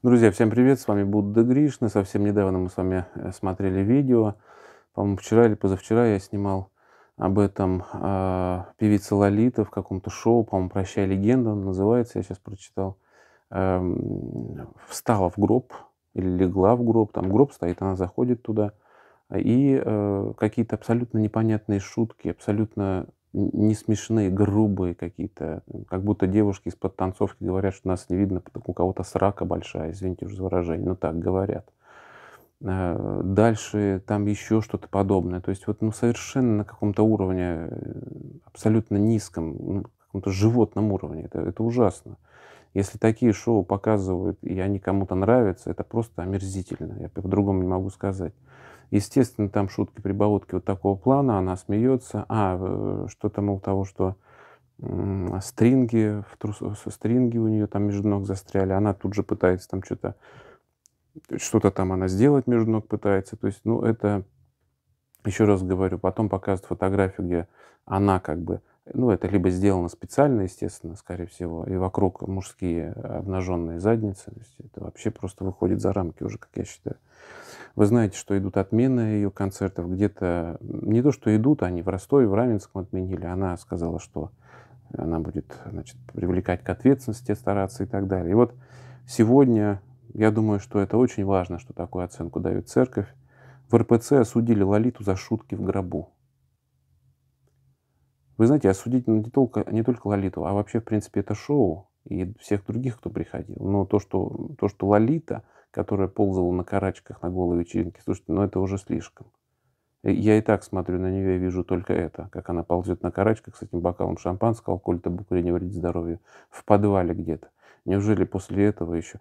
Друзья, всем привет, с вами Будда Гришна. Совсем недавно мы с вами э, смотрели видео, по-моему, вчера или позавчера я снимал об этом э, певица Лолита в каком-то шоу, по-моему, «Прощай, легенда» он называется, я сейчас прочитал. Э, встала в гроб или легла в гроб, там гроб стоит, она заходит туда, и э, какие-то абсолютно непонятные шутки, абсолютно не смешные, грубые какие-то. Как будто девушки из-под танцовки говорят, что нас не видно, потому у кого-то срака большая, извините уже за выражение, но ну так говорят. Э, дальше там еще что-то подобное. То есть вот ну, совершенно на каком-то уровне, э, абсолютно низком, ну, каком-то животном уровне. Это, это ужасно. Если такие шоу показывают, и они кому-то нравятся, это просто омерзительно. Я по-другому не могу сказать. Естественно, там шутки-прибаутки вот такого плана, она смеется. А, э, что-то, мол, того, что стринги, в трус... Э, стринги у нее там между ног застряли, она тут же пытается там что-то, что-то там она сделать между ног пытается. То есть, ну, это, еще раз говорю, потом показывают фотографию, где она как бы, ну, это либо сделано специально, естественно, скорее всего, и вокруг мужские обнаженные задницы. То есть это вообще просто выходит за рамки уже, как я считаю. Вы знаете, что идут отмены ее концертов. Где-то не то, что идут, они в Ростове, в Раменском отменили. Она сказала, что она будет значит, привлекать к ответственности, стараться и так далее. И вот сегодня я думаю, что это очень важно, что такую оценку дает церковь. В РПЦ осудили Лолиту за шутки в гробу. Вы знаете, осудить не только, не только Лолиту, а вообще, в принципе, это шоу и всех других, кто приходил. Но то, что, то, что Лолита которая ползала на карачках на голой вечеринке. Слушайте, ну это уже слишком. Э, я и так смотрю на нее я вижу только это, как она ползет на карачках с этим бокалом шампанского, алкоголь, табукуре не вредит здоровью, в подвале где-то. Неужели после этого еще?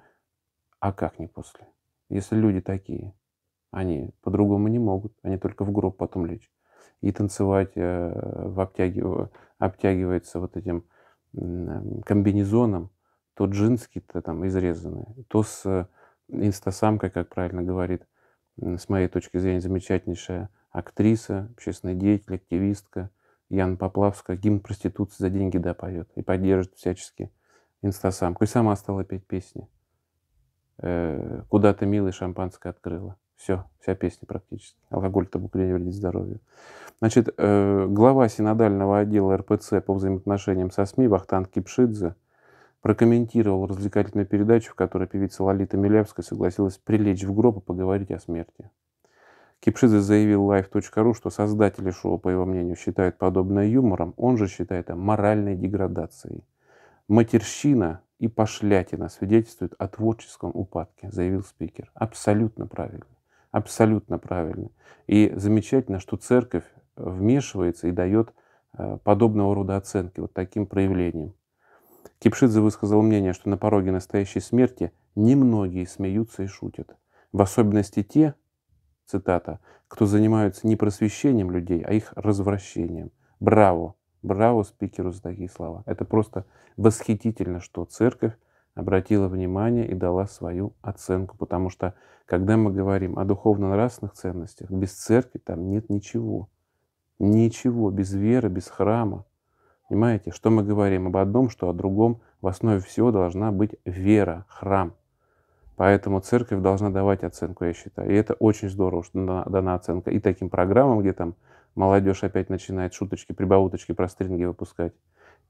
А как не после? Если люди такие, они по-другому не могут, они только в гроб потом лечь. И танцевать э, в обтягив... обтягивается вот этим комбинезоном, то джинский-то там изрезанный, то с инстасамка, как правильно говорит, с моей точки зрения, замечательнейшая актриса, общественный деятель, активистка Ян Поплавская гимн проституции за деньги да поет и поддержит всячески инстасамку. И сама стала петь песни. Э, «Куда ты, милый, шампанское открыла». Все, вся песня практически. Алкоголь, табукление вредит здоровью. Значит, э, глава синодального отдела РПЦ по взаимоотношениям со СМИ Вахтан Кипшидзе – прокомментировал развлекательную передачу, в которой певица Лолита Милявская согласилась прилечь в гроб и поговорить о смерти. Кипшидзе заявил Life.ru, что создатели шоу, по его мнению, считают подобное юмором, он же считает это моральной деградацией. Матерщина и пошлятина свидетельствуют о творческом упадке, заявил спикер. Абсолютно правильно. Абсолютно правильно. И замечательно, что церковь вмешивается и дает э, подобного рода оценки вот таким проявлением. Кипшидзе высказал мнение, что на пороге настоящей смерти немногие смеются и шутят. В особенности те, цитата, кто занимаются не просвещением людей, а их развращением. Браво! Браво спикеру за такие слова. Это просто восхитительно, что церковь обратила внимание и дала свою оценку, потому что, когда мы говорим о духовно-нравственных ценностях, без церкви там нет ничего. Ничего, без веры, без храма, Понимаете, что мы говорим об одном, что о другом. В основе всего должна быть вера, храм. Поэтому церковь должна давать оценку, я считаю. И это очень здорово, что дана, оценка и таким программам, где там молодежь опять начинает шуточки, прибауточки про стринги выпускать,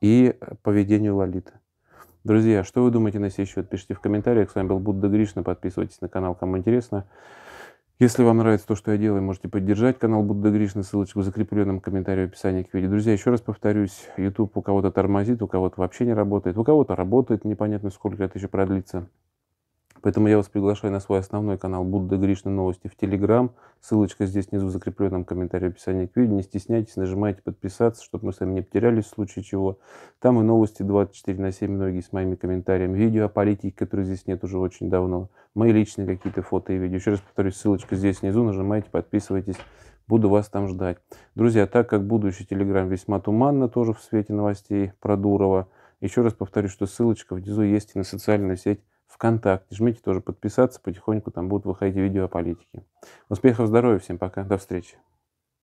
и поведению Лолиты. Друзья, что вы думаете на сей счет? Пишите в комментариях. С вами был Будда Гришна. Подписывайтесь на канал, кому интересно. Если вам нравится то, что я делаю, можете поддержать канал Будда Гришна, ссылочку в закрепленном комментарии в описании к видео. Друзья, еще раз повторюсь, YouTube у кого-то тормозит, у кого-то вообще не работает, у кого-то работает, непонятно сколько это еще продлится. Поэтому я вас приглашаю на свой основной канал Будда Гришна Новости в Телеграм. Ссылочка здесь внизу в закрепленном комментарии в описании к видео. Не стесняйтесь, нажимайте подписаться, чтобы мы с вами не потерялись в случае чего. Там и новости 24 на 7, многие с моими комментариями. Видео о политике, которые здесь нет уже очень давно. Мои личные какие-то фото и видео. Еще раз повторюсь, ссылочка здесь внизу. Нажимайте, подписывайтесь. Буду вас там ждать. Друзья, так как будущий Телеграм весьма туманно тоже в свете новостей про Дурова, еще раз повторю, что ссылочка внизу есть и на социальную сеть ВКонтакте. Жмите тоже подписаться, потихоньку там будут выходить видео о политике. Успехов, здоровья всем пока, до встречи.